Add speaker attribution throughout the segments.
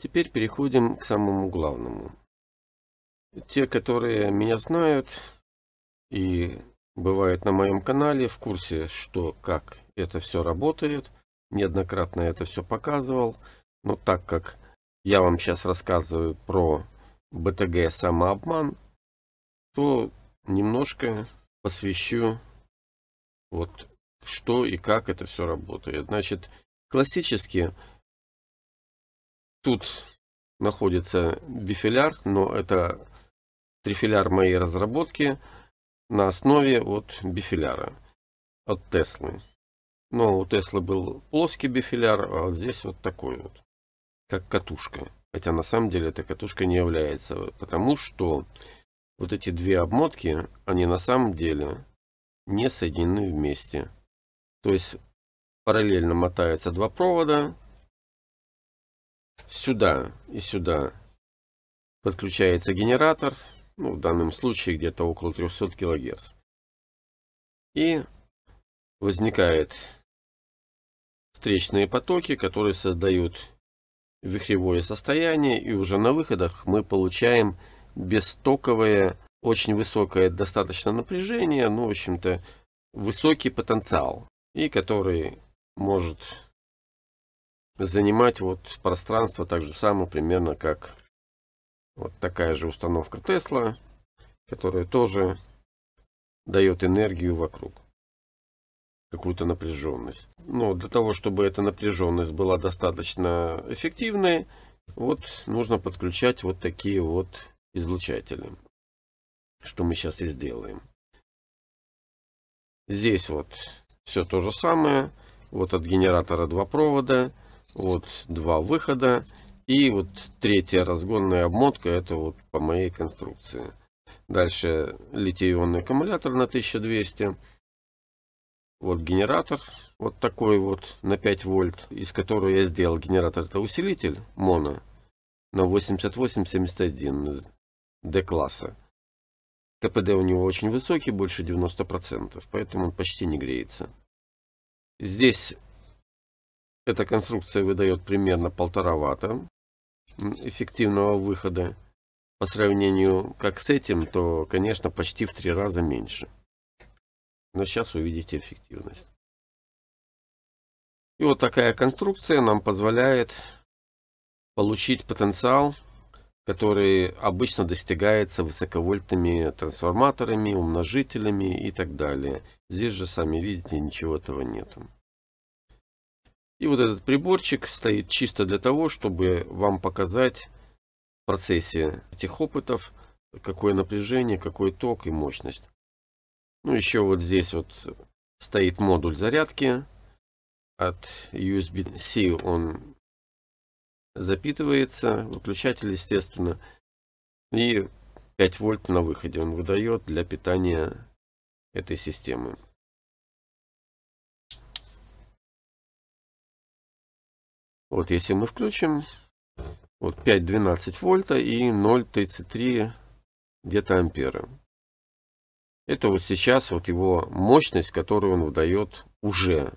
Speaker 1: Теперь переходим к самому главному. Те, которые меня знают и бывают на моем канале, в курсе, что как это все работает. Неоднократно это все показывал. Но так как я вам сейчас рассказываю про БТГ самообман, то немножко посвящу вот что и как это все работает. Значит, классически Тут находится бифиляр, но это трифиляр моей разработки на основе от бифиляра, от Теслы. Но у Теслы был плоский бифиляр, а вот здесь вот такой вот, как катушка. Хотя на самом деле эта катушка не является, потому что вот эти две обмотки, они на самом деле не соединены вместе. То есть параллельно мотаются два провода, сюда и сюда подключается генератор, ну, в данном случае где-то около 300 кГц. И возникают встречные потоки, которые создают вихревое состояние, и уже на выходах мы получаем бестоковое, очень высокое достаточно напряжение, ну, в общем-то, высокий потенциал, и который может занимать вот пространство так же само примерно как вот такая же установка Тесла, которая тоже дает энергию вокруг, какую-то напряженность. Но для того, чтобы эта напряженность была достаточно эффективной, вот нужно подключать вот такие вот излучатели, что мы сейчас и сделаем. Здесь вот все то же самое. Вот от генератора два провода. Вот два выхода. И вот третья разгонная обмотка, это вот по моей конструкции. Дальше литий-ионный аккумулятор на 1200. Вот генератор, вот такой вот на 5 вольт, из которого я сделал генератор. Это усилитель моно на 8871 D-класса. КПД у него очень высокий, больше 90%, процентов поэтому он почти не греется. Здесь эта конструкция выдает примерно полтора ватта эффективного выхода. По сравнению как с этим, то, конечно, почти в три раза меньше. Но сейчас увидите эффективность. И вот такая конструкция нам позволяет получить потенциал, который обычно достигается высоковольтными трансформаторами, умножителями и так далее. Здесь же, сами видите, ничего этого нету. И вот этот приборчик стоит чисто для того, чтобы вам показать в процессе этих опытов, какое напряжение, какой ток и мощность. Ну, еще вот здесь вот стоит модуль зарядки. От USB-C он запитывается, выключатель, естественно. И 5 вольт на выходе он выдает для питания этой системы. Вот если мы включим, вот 5,12 вольта и 0,33 где-то ампера. Это вот сейчас вот его мощность, которую он выдает уже.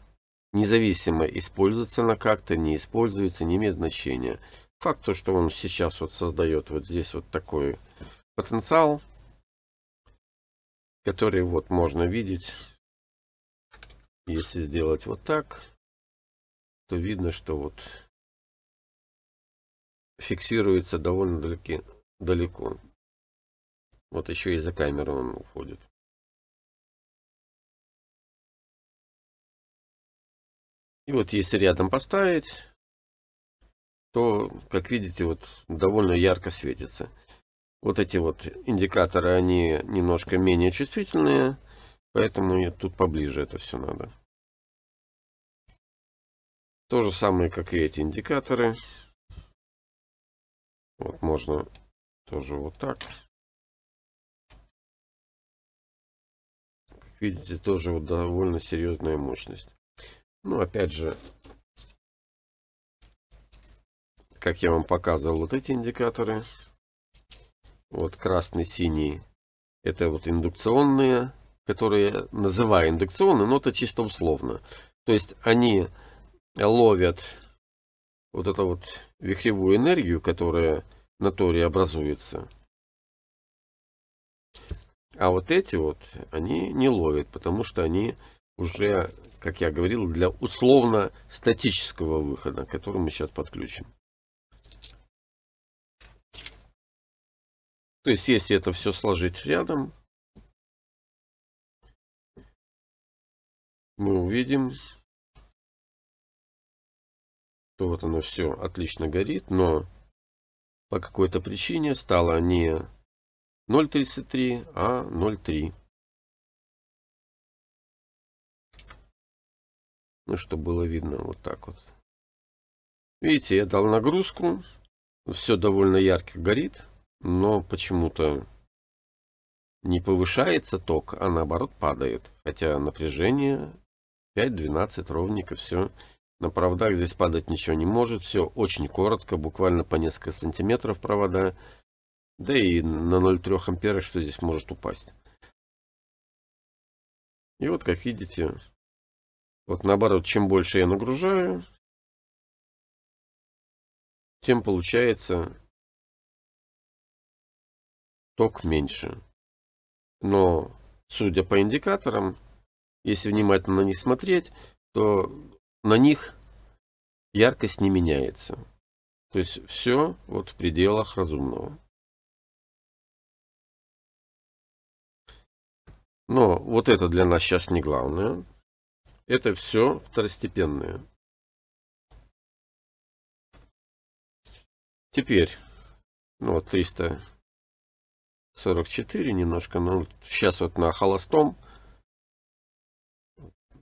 Speaker 1: Независимо, используется она как-то, не используется, не имеет значения. Факт то, что он сейчас вот создает вот здесь вот такой потенциал, который вот можно видеть, если сделать вот так то видно, что вот фиксируется довольно далеки, далеко.
Speaker 2: Вот еще и за камеру он уходит.
Speaker 1: И вот если рядом поставить, то, как видите, вот довольно ярко светится. Вот эти вот индикаторы, они немножко менее чувствительные, поэтому тут поближе это все надо. То же самое, как и эти индикаторы.
Speaker 2: Вот можно тоже вот так. Как видите, тоже вот довольно
Speaker 1: серьезная мощность. Ну, опять же, как я вам показывал, вот эти индикаторы. Вот красный, синий. Это вот индукционные, которые называю индукционные, но это чисто условно. То есть они ловят вот эту вот вихревую энергию, которая на торе образуется. А вот эти вот, они не ловят, потому что они уже, как я говорил, для условно-статического выхода, который мы сейчас подключим. То есть, если это
Speaker 2: все сложить рядом, мы увидим что вот оно все отлично горит, но по какой-то причине стало не 0.33, а 0.3.
Speaker 1: Ну, чтобы было видно вот так вот. Видите, я дал нагрузку. Все довольно ярко горит, но почему-то не повышается ток, а наоборот падает. Хотя напряжение 5-12 ровненько все на проводах здесь падать ничего не может. Все очень коротко, буквально по несколько сантиметров провода. Да и на 0,3 ампера что здесь может упасть. И вот как видите,
Speaker 2: вот наоборот, чем больше я нагружаю,
Speaker 1: тем получается ток меньше. Но, судя по индикаторам, если внимательно не смотреть, то на них яркость не меняется. То есть все вот в пределах разумного.
Speaker 2: Но вот это для нас сейчас не главное. Это все второстепенное.
Speaker 1: Теперь, ну вот 344 немножко, ну сейчас вот на холостом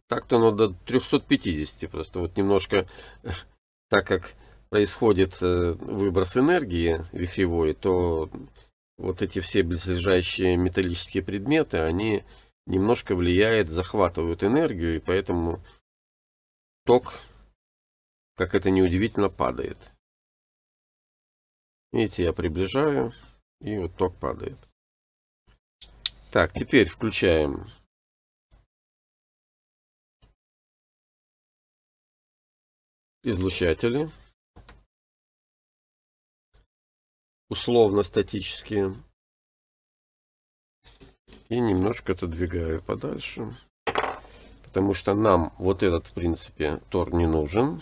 Speaker 1: так-то оно до 350, просто вот немножко, так как происходит э, выброс энергии вихревой, то вот эти все близлежащие металлические предметы, они немножко влияют, захватывают энергию, и поэтому ток, как это неудивительно, падает.
Speaker 2: Видите, я приближаю, и вот ток падает. Так, теперь включаем излучатели, условно-статические.
Speaker 1: И немножко это двигаю подальше, потому что нам вот этот, в принципе, тор не нужен.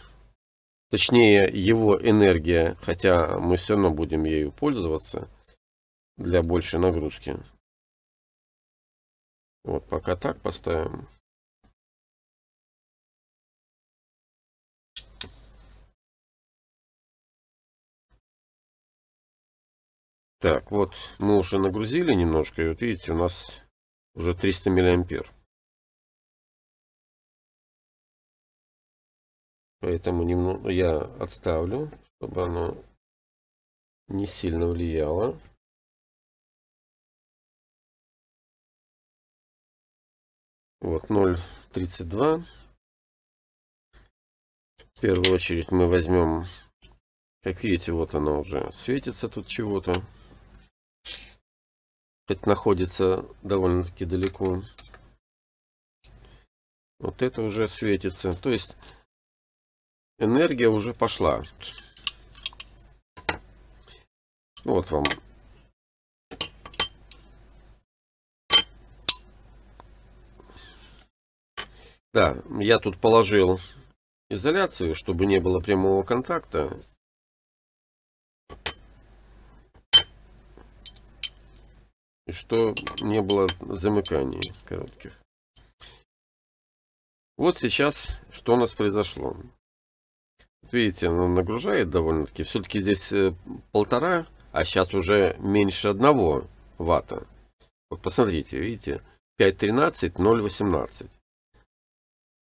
Speaker 1: Точнее, его энергия, хотя мы все равно будем ею пользоваться для большей нагрузки. Вот пока так поставим.
Speaker 2: Так, вот мы уже нагрузили немножко, и вот видите, у нас уже 300 миллиампер. Поэтому немного я отставлю, чтобы оно не сильно влияло. Вот 0.32.
Speaker 1: В первую очередь мы возьмем, как видите, вот оно уже светится тут чего-то. Это находится довольно-таки далеко. Вот это уже светится. То есть энергия уже пошла. Вот вам. Да, я тут положил изоляцию, чтобы не было прямого контакта. и что не было замыканий коротких. Вот сейчас что у нас произошло. видите, оно нагружает довольно-таки. Все-таки здесь э, полтора, а сейчас уже меньше одного ватта. Вот посмотрите, видите, 5.13, 0.18.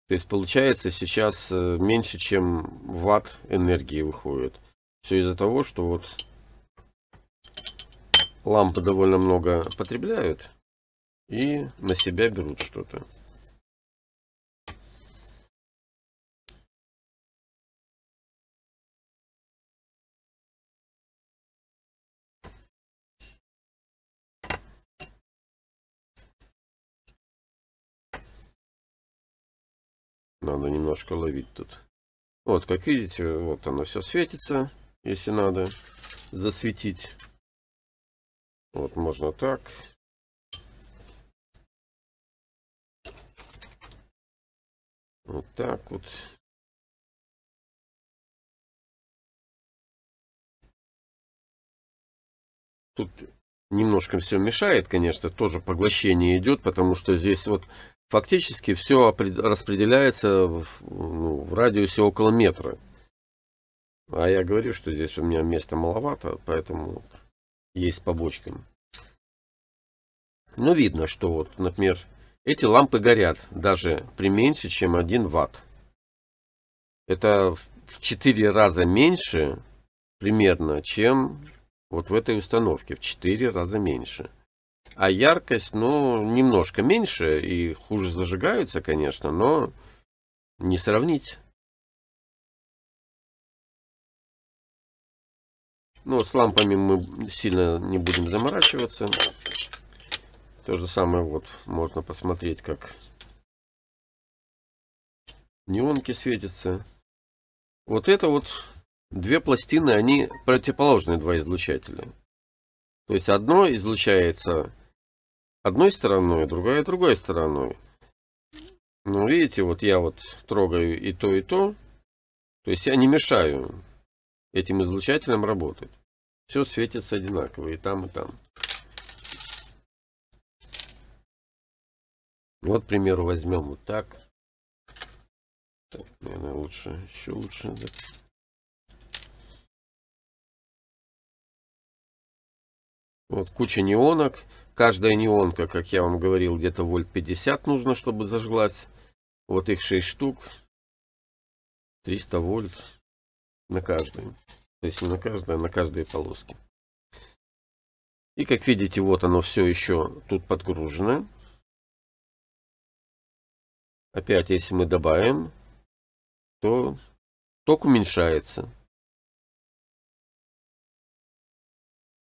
Speaker 1: То есть получается сейчас э, меньше, чем ватт энергии выходит. Все из-за того, что вот лампы довольно много потребляют и на себя берут что-то. Надо немножко ловить тут. Вот, как видите, вот оно все светится, если надо засветить. Вот можно так.
Speaker 2: Вот так вот.
Speaker 1: Тут немножко все мешает, конечно, тоже поглощение идет, потому что здесь вот фактически все распределяется в, ну, в радиусе около метра. А я говорю, что здесь у меня места маловато, поэтому есть по бочкам. Но ну, видно, что вот, например, эти лампы горят даже при меньше, чем 1 ватт. Это в 4 раза меньше примерно, чем вот в этой установке. В 4 раза меньше. А яркость, ну, немножко меньше и хуже зажигаются, конечно, но не сравнить. Но ну, с лампами мы сильно не будем заморачиваться. То же самое вот можно посмотреть, как неонки светятся. Вот это вот две пластины, они противоположные два излучателя. То есть одно излучается одной стороной, другая другой стороной. Ну, видите, вот я вот трогаю и то, и то. То есть я не мешаю этим излучателем работают. Все светится одинаково и там, и там. Вот, к примеру, возьмем вот так. Так, наверное, лучше, еще лучше. Да. Вот куча неонок. Каждая неонка, как я вам говорил, где-то вольт 50 нужно, чтобы зажглась. Вот их 6 штук. 300 вольт на каждую. То есть не на каждую, а на каждые полоски. И как видите, вот оно все еще тут подгружено. Опять, если
Speaker 2: мы добавим, то ток уменьшается.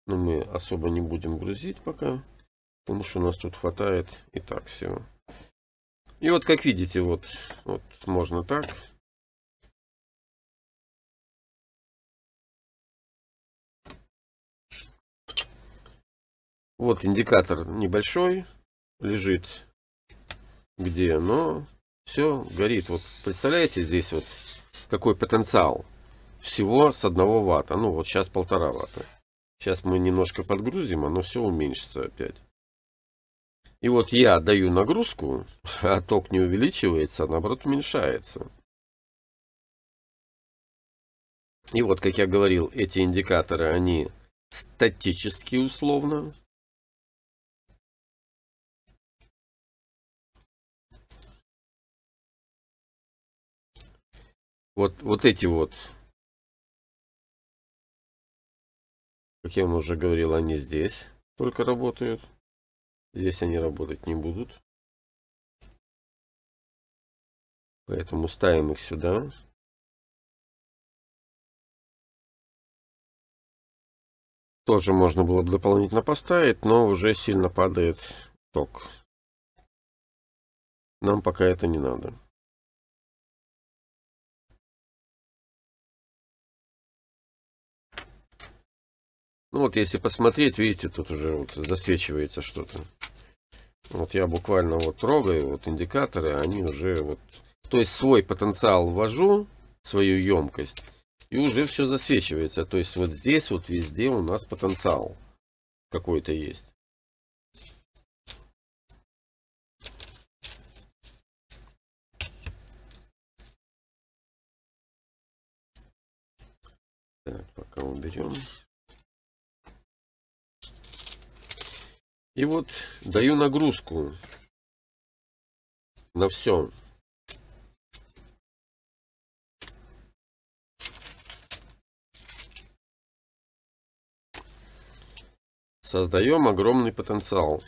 Speaker 1: Но мы особо не будем грузить пока, потому что у нас тут хватает и так всего. И вот как видите, вот,
Speaker 2: вот можно так, Вот индикатор
Speaker 1: небольшой, лежит где, но все горит. Вот представляете здесь вот какой потенциал всего с одного ватта. Ну вот сейчас полтора ватта. Сейчас мы немножко подгрузим, оно все уменьшится опять. И вот я даю нагрузку, а ток не увеличивается, а наоборот уменьшается. И вот, как я говорил, эти индикаторы, они статические условно.
Speaker 2: Вот, вот эти вот. Как я вам уже говорил, они здесь только работают. Здесь они работать не будут. Поэтому ставим их сюда. Тоже можно было бы дополнительно поставить, но уже сильно падает ток. Нам пока это не надо.
Speaker 1: Ну вот если посмотреть, видите, тут уже вот засвечивается что-то. Вот я буквально вот трогаю, вот индикаторы, они уже вот... То есть свой потенциал ввожу, свою емкость, и уже все засвечивается. То есть вот здесь вот везде у нас потенциал какой-то есть.
Speaker 2: Так, пока уберем. И вот даю нагрузку на все.
Speaker 1: Создаем огромный потенциал.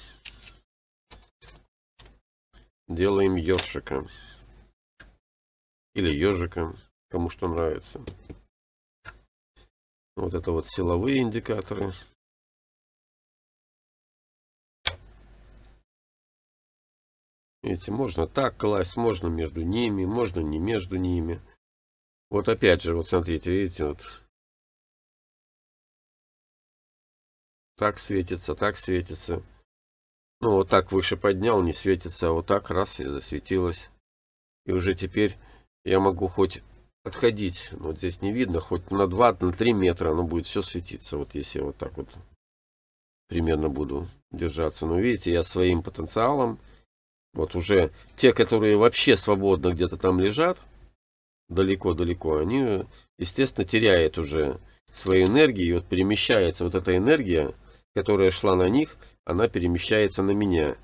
Speaker 1: Делаем ёршика. Или ежика, кому что нравится.
Speaker 2: Вот это вот силовые индикаторы.
Speaker 1: Видите, можно так класть, можно между ними, можно не между ними. Вот опять же, вот смотрите, видите, вот. Так светится, так светится. Ну, вот так выше поднял, не светится, а вот так раз и засветилось. И уже теперь я могу хоть отходить, но ну, вот здесь не видно, хоть на 2-3 на 3 метра оно будет все светиться. Вот если я вот так вот примерно буду держаться. Но видите, я своим потенциалом вот уже те, которые вообще свободно где-то там лежат, далеко-далеко, они, естественно, теряют уже свою энергию, и вот перемещается вот эта энергия, которая шла на них, она перемещается на меня.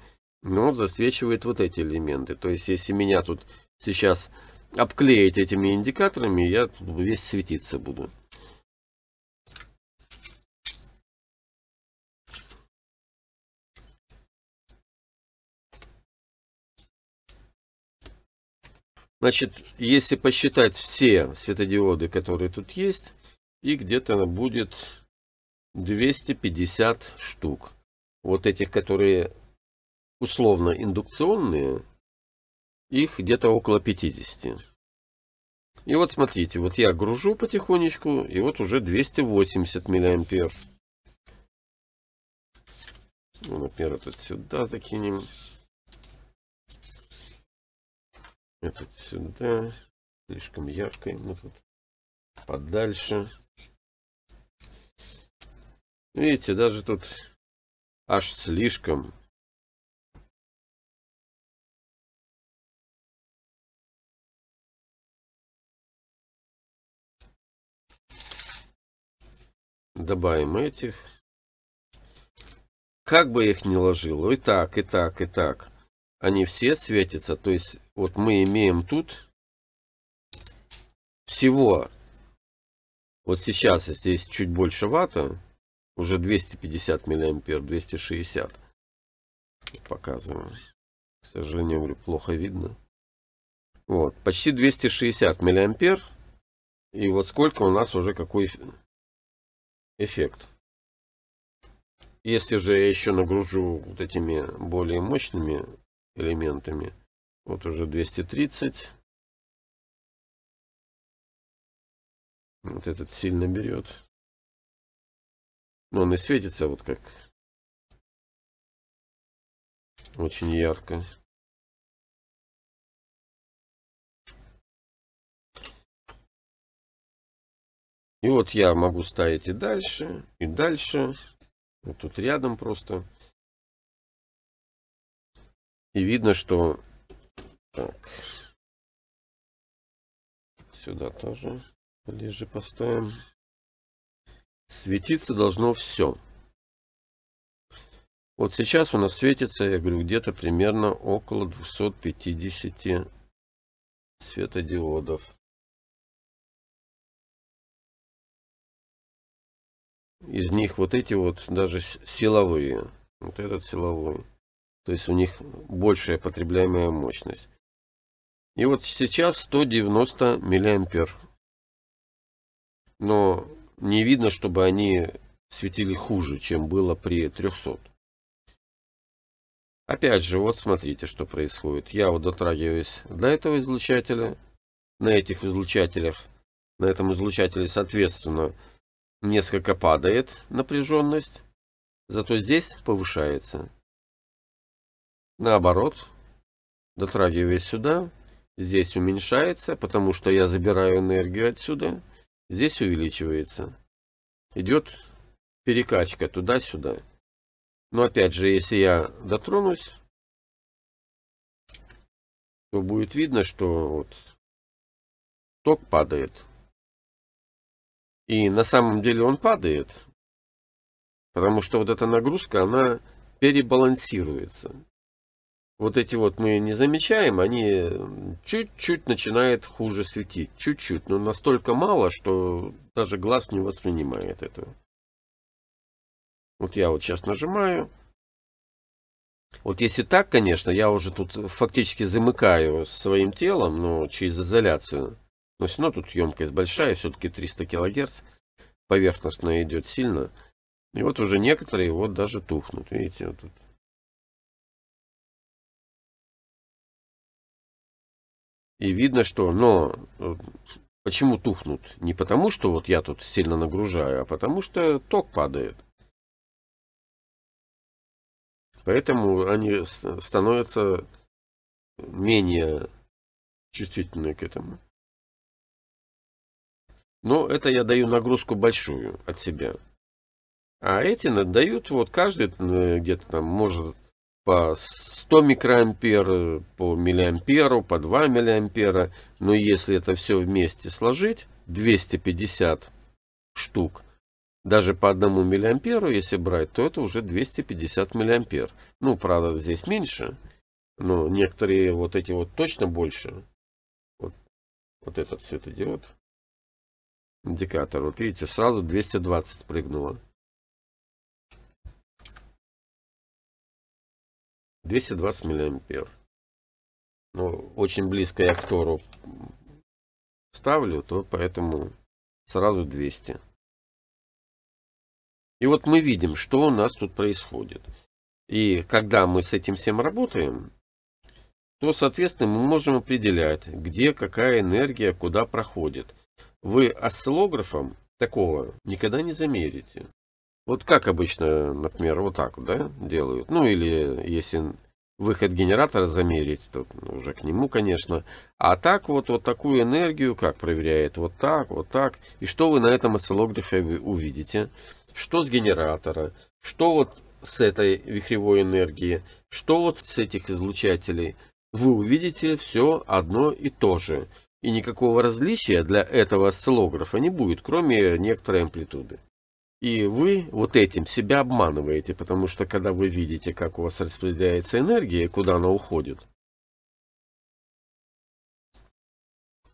Speaker 1: Но он засвечивает вот эти элементы. То есть, если меня тут сейчас обклеить этими индикаторами, я тут весь светиться буду. Значит, если посчитать все светодиоды, которые тут есть, и где-то будет 250 штук. Вот этих, которые условно индукционные, их где-то около 50. И вот смотрите, вот я гружу потихонечку, и вот уже 280 миллиампер. Ну, например, тут сюда закинем. этот сюда слишком ярко ему ну, тут подальше видите даже тут аж слишком добавим этих как бы их ни ложил и так и так и так они все светятся то есть вот мы имеем тут всего, вот сейчас здесь чуть больше вата, уже 250 миллиампер, 260. Показываю. К сожалению, говорю, плохо видно. Вот, почти 260 миллиампер. И вот сколько у нас уже какой эффект. Если же я еще нагружу вот этими более мощными элементами, вот уже 230.
Speaker 2: Вот этот сильно берет. Но он и светится вот как. Очень ярко.
Speaker 1: И вот я могу ставить и дальше, и дальше. Вот тут рядом просто. И видно, что так.
Speaker 2: Сюда тоже ближе поставим.
Speaker 1: Светиться должно все. Вот сейчас у нас светится, я говорю, где-то примерно около 250 светодиодов. Из них вот эти вот даже силовые. Вот этот силовой. То есть у них большая потребляемая мощность. И вот сейчас 190 миллиампер. Но не видно, чтобы они светили хуже, чем было при 300. Опять же, вот смотрите, что происходит. Я вот дотрагиваюсь до этого излучателя. На этих излучателях, на этом излучателе, соответственно, несколько падает напряженность. Зато здесь повышается. Наоборот, дотрагиваясь сюда, Здесь уменьшается, потому что я забираю энергию отсюда. Здесь увеличивается. Идет перекачка туда-сюда. Но опять же, если я дотронусь, то будет видно, что вот ток падает. И на самом деле он падает, потому что вот эта нагрузка, она перебалансируется вот эти вот мы не замечаем, они чуть-чуть начинают хуже светить. Чуть-чуть, но настолько мало, что даже глаз не воспринимает этого. Вот я вот сейчас нажимаю. Вот если так, конечно, я уже тут фактически замыкаю своим телом, но через изоляцию. Но все равно тут емкость большая, все-таки 300 килогерц. Поверхностно идет сильно. И вот уже некоторые вот даже тухнут, видите, вот тут. И видно, что, но э, почему тухнут? Не потому, что вот я тут сильно нагружаю, а потому что ток падает. Поэтому они становятся менее чувствительны к этому. Но это я даю нагрузку большую от себя. А эти дают, вот каждый э, где-то там может по 100 микроампер, по миллиамперу, по 2 миллиампера. Но если это все вместе сложить, 250 штук, даже по одному миллиамперу, если брать, то это уже 250 миллиампер. Ну, правда, здесь меньше, но некоторые вот эти вот точно больше. Вот, вот этот светодиод, индикатор, вот видите, сразу
Speaker 2: 220 прыгнуло.
Speaker 1: 220 миллиампер. но ну, очень близко я к Тору ставлю, то поэтому сразу 200. И вот мы видим, что у нас тут происходит. И когда мы с этим всем работаем, то, соответственно, мы можем определять, где какая энергия куда проходит. Вы осциллографом такого никогда не замерите. Вот как обычно, например, вот так да, делают. Ну или если выход генератора замерить, то уже к нему, конечно. А так вот, вот такую энергию, как проверяет, вот так, вот так. И что вы на этом осциллографе увидите? Что с генератора? Что вот с этой вихревой энергии? Что вот с этих излучателей? Вы увидите все одно и то же. И никакого различия для этого осциллографа не будет, кроме некоторой амплитуды. И вы вот этим себя обманываете, потому что когда вы видите, как у вас распределяется энергия и куда она уходит.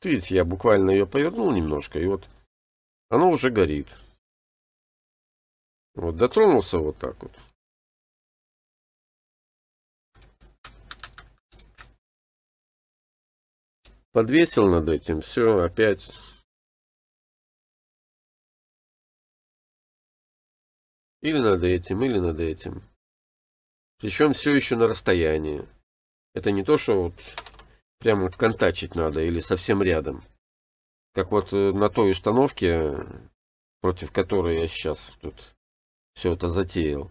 Speaker 1: Видите, я буквально ее повернул немножко, и вот она уже горит.
Speaker 2: Вот дотронулся вот так вот. Подвесил над этим, все, опять
Speaker 1: Или над этим, или над этим. Причем все еще на расстоянии. Это не то, что вот прямо контачить надо или совсем рядом. Как вот э, на той установке, против которой я сейчас тут все это затеял.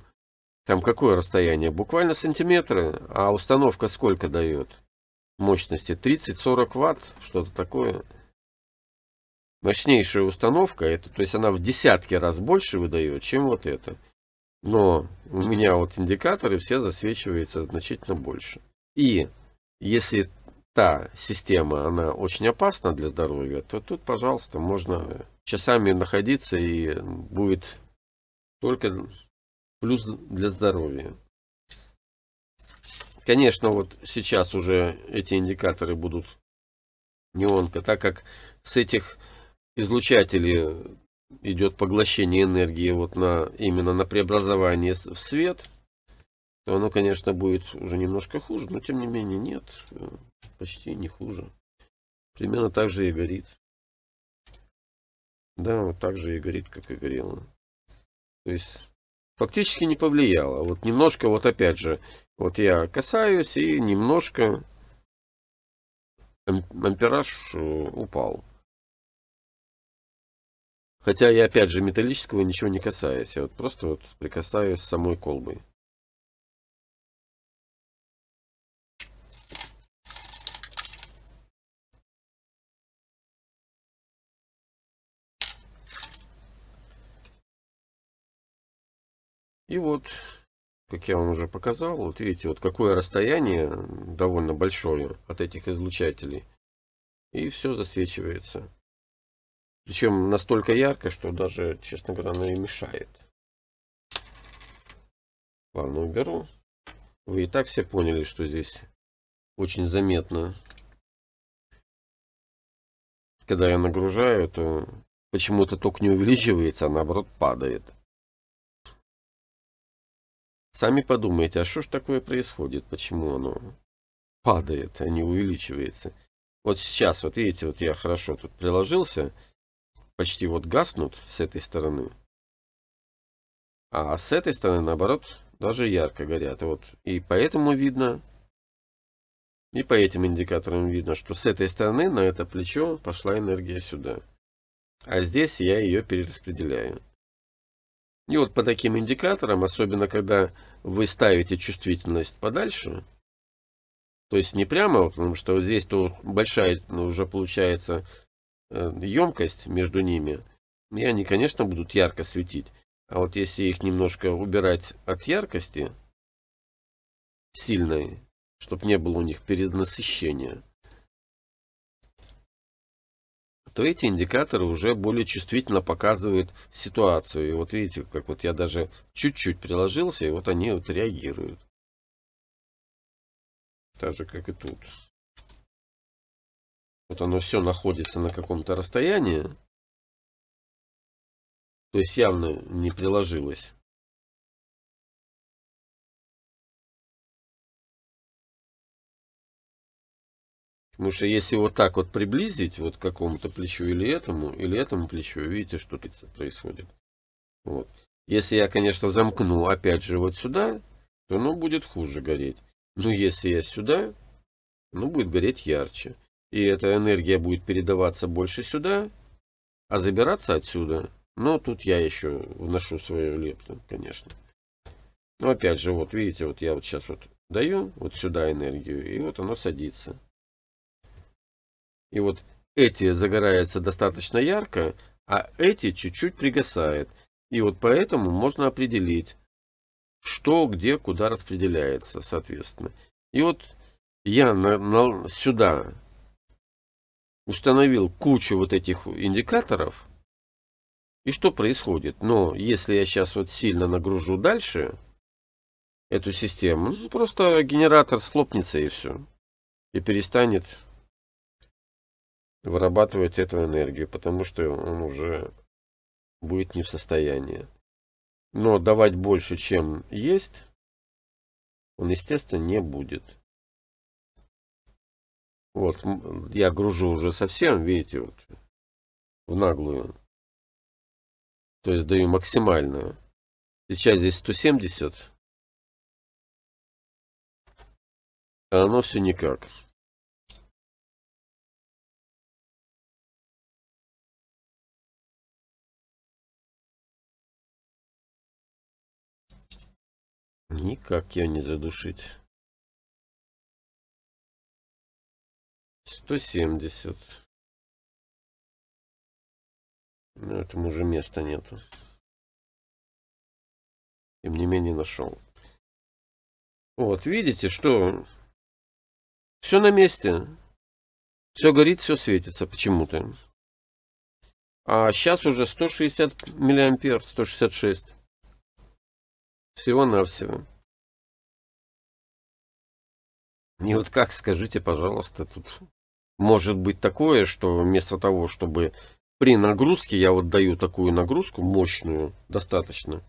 Speaker 1: Там какое расстояние? Буквально сантиметры, а установка сколько дает? Мощности 30-40 ватт, что-то такое мощнейшая установка, это, то есть она в десятки раз больше выдает, чем вот это. Но у меня вот индикаторы все засвечиваются значительно больше. И если та система, она очень опасна для здоровья, то тут, пожалуйста, можно часами находиться и будет только плюс для здоровья. Конечно, вот сейчас уже эти индикаторы будут не так как с этих излучателе э, идет поглощение энергии вот на именно на преобразование в свет, то оно, конечно, будет уже немножко хуже, но тем не менее нет, э, почти не хуже. Примерно так же и горит. Да, вот так же и горит, как и горело. То есть фактически не повлияло. Вот немножко, вот опять же, вот я касаюсь и немножко ампераж э, упал. Хотя я, опять же, металлического ничего не касаюсь. Я вот просто вот прикасаюсь самой колбой. И вот, как я вам уже показал, вот видите, вот какое расстояние довольно большое от этих излучателей. И все засвечивается. Причем настолько ярко, что даже, честно говоря, она и мешает. Ладно, уберу. Вы и так все поняли, что здесь очень заметно. Когда я нагружаю, то почему-то ток не увеличивается, а наоборот падает. Сами подумайте, а что ж такое происходит? Почему оно падает, а не увеличивается? Вот сейчас, вот видите, вот я хорошо тут приложился почти вот гаснут с этой стороны, а с этой стороны, наоборот, даже ярко горят. Вот. И поэтому видно, и по этим индикаторам видно, что с этой стороны на это плечо пошла энергия сюда. А здесь я ее перераспределяю. И вот по таким индикаторам, особенно когда вы ставите чувствительность подальше, то есть не прямо, потому что вот здесь то большая ну, уже получается емкость э, между ними, и они, конечно, будут ярко светить. А вот если их немножко убирать от яркости сильной, чтобы не было у них перенасыщения, то эти индикаторы уже более чувствительно показывают ситуацию. И вот видите, как вот я даже чуть-чуть приложился, и вот они вот реагируют. Так же, как и тут.
Speaker 2: Вот оно все находится на каком-то расстоянии. То есть явно не приложилось.
Speaker 1: Потому что если вот так вот приблизить, вот к какому-то плечу или этому, или этому плечу, видите, что происходит. Вот. Если я, конечно, замкну опять же вот сюда, то оно будет хуже гореть. Но если я сюда, оно будет гореть ярче и эта энергия будет передаваться больше сюда, а забираться отсюда. Но тут я еще вношу свою лепту, конечно. Но опять же, вот видите, вот я вот сейчас вот даю вот сюда энергию, и вот оно садится. И вот эти загораются достаточно ярко, а эти чуть-чуть пригасает. И вот поэтому можно определить, что, где, куда распределяется, соответственно. И вот я на, на, сюда установил кучу вот этих индикаторов. И что происходит? Но если я сейчас вот сильно нагружу дальше эту систему, ну, просто генератор слопнется и все. И перестанет вырабатывать эту энергию, потому что он уже будет не в состоянии. Но давать больше, чем есть, он, естественно, не будет. Вот, я гружу
Speaker 2: уже совсем, видите, вот, в наглую. То есть даю максимальную. Сейчас здесь 170. А оно все никак. Никак ее не задушить. 170. Но этому уже места нету. Тем не менее нашел. Вот,
Speaker 1: видите, что все на месте. Все горит, все светится почему-то. А сейчас уже 160 миллиампер, 166. Всего-навсего. И вот как, скажите, пожалуйста, тут может быть такое, что вместо того, чтобы при нагрузке, я вот даю такую нагрузку, мощную, достаточно,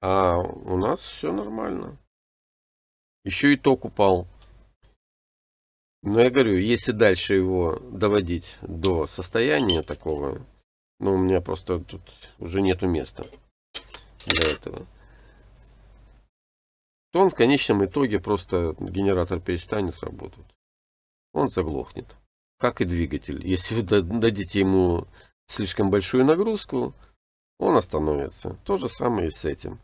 Speaker 1: а у нас все нормально. Еще и ток упал. Но я говорю, если дальше его доводить до состояния такого, ну, у меня просто тут уже нету места для этого, то он в конечном итоге просто генератор перестанет работать он заглохнет. Как и двигатель. Если вы дадите ему слишком большую нагрузку, он остановится. То же самое и с этим.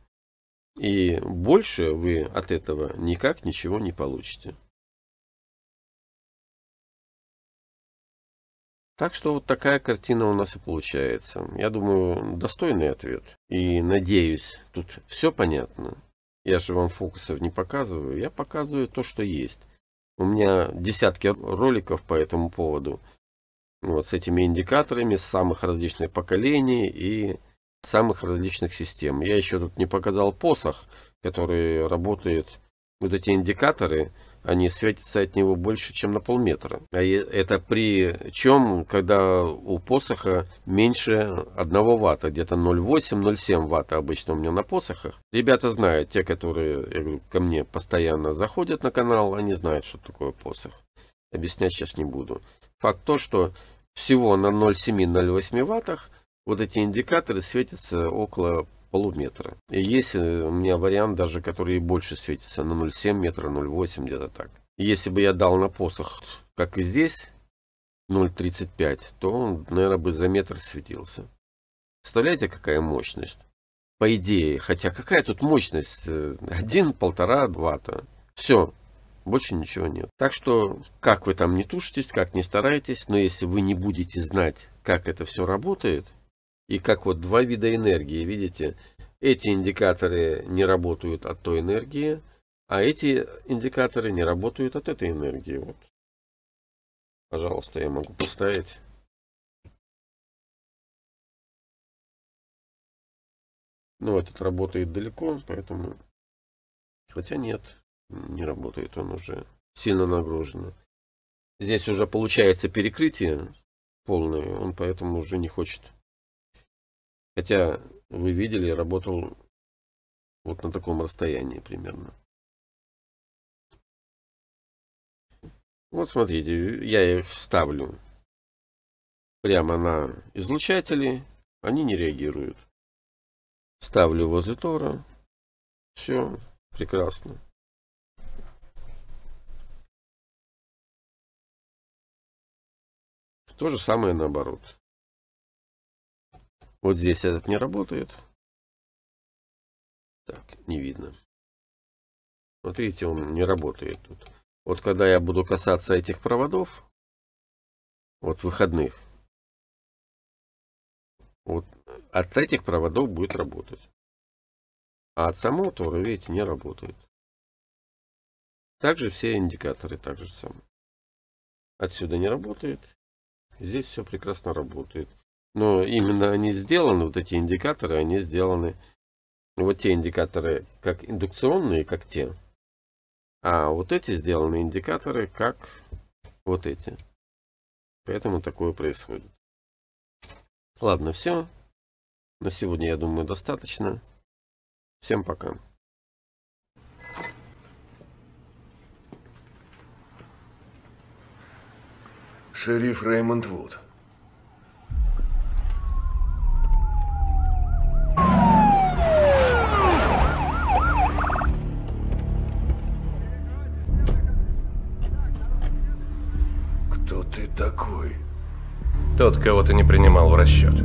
Speaker 1: И больше вы от этого никак ничего не получите. Так что вот такая картина у нас и получается. Я думаю, достойный ответ. И надеюсь, тут все понятно. Я же вам фокусов не показываю, я показываю то, что есть. У меня десятки роликов по этому поводу. Вот с этими индикаторами с самых различных поколений и самых различных систем. Я еще тут не показал посох, который работает. Вот эти индикаторы, они светятся от него больше, чем на полметра. А это при чем, когда у посоха меньше 1 ватта, где-то 0,8-0,7 ватта обычно у меня на посохах. Ребята знают, те, которые я говорю, ко мне постоянно заходят на канал, они знают, что такое посох. Объяснять сейчас не буду. Факт то, что всего на 0,7-0,8 ваттах вот эти индикаторы светятся около полуметра. И есть э, у меня вариант даже, который и больше светится, на 0,7 метра, 0,8 где-то так. если бы я дал на посох, как и здесь, 0,35, то он, наверное, бы за метр светился. Представляете, какая мощность? По идее, хотя какая тут мощность? Э, один, полтора, ватта. Все, больше ничего нет. Так что, как вы там не тушитесь, как не стараетесь, но если вы не будете знать, как это все работает, и как вот два вида энергии, видите, эти индикаторы не работают от той энергии, а эти индикаторы не работают от этой энергии. Вот. Пожалуйста, я
Speaker 2: могу поставить.
Speaker 1: Ну, этот работает далеко, поэтому... Хотя нет, не работает, он уже сильно нагружен. Здесь уже получается перекрытие полное, он поэтому уже не хочет Хотя вы видели, я работал вот на таком расстоянии примерно.
Speaker 2: Вот смотрите, я их ставлю
Speaker 1: прямо на излучатели, они не реагируют. Ставлю возле тора, все прекрасно.
Speaker 2: То же самое наоборот. Вот здесь этот не работает. Так, не видно. Вот видите,
Speaker 1: он не работает тут. Вот когда я буду касаться этих проводов, вот выходных, вот от этих проводов
Speaker 2: будет работать. А от самого тора, видите, не работает.
Speaker 1: Также все индикаторы так же самое. Отсюда не работает. Здесь все прекрасно работает. Но именно они сделаны, вот эти индикаторы, они сделаны, вот те индикаторы как индукционные, как те, а вот эти сделаны индикаторы как вот эти. Поэтому такое происходит. Ладно, все. На сегодня, я думаю, достаточно. Всем пока. Шериф Реймонд Вуд. такой? Тот, кого ты не принимал в расчет.